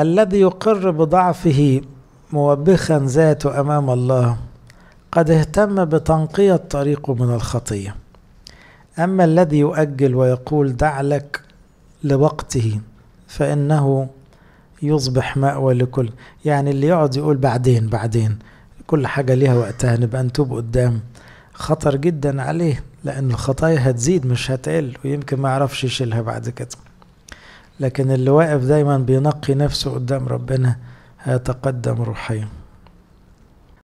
الذي يقر بضعفه موبخا ذاته امام الله قد اهتم بتنقيه طريقه من الخطيه اما الذي يؤجل ويقول دع لك لوقته فانه يصبح مأوى لكل يعني اللي يقعد يقول بعدين بعدين كل حاجة ليها وقتها نبقى نتوب قدام خطر جدا عليه لأن الخطايا هتزيد مش هتقل ويمكن ما يعرفش يشيلها بعد كده لكن اللي واقف دايما بينقي نفسه قدام ربنا هيتقدم روحيا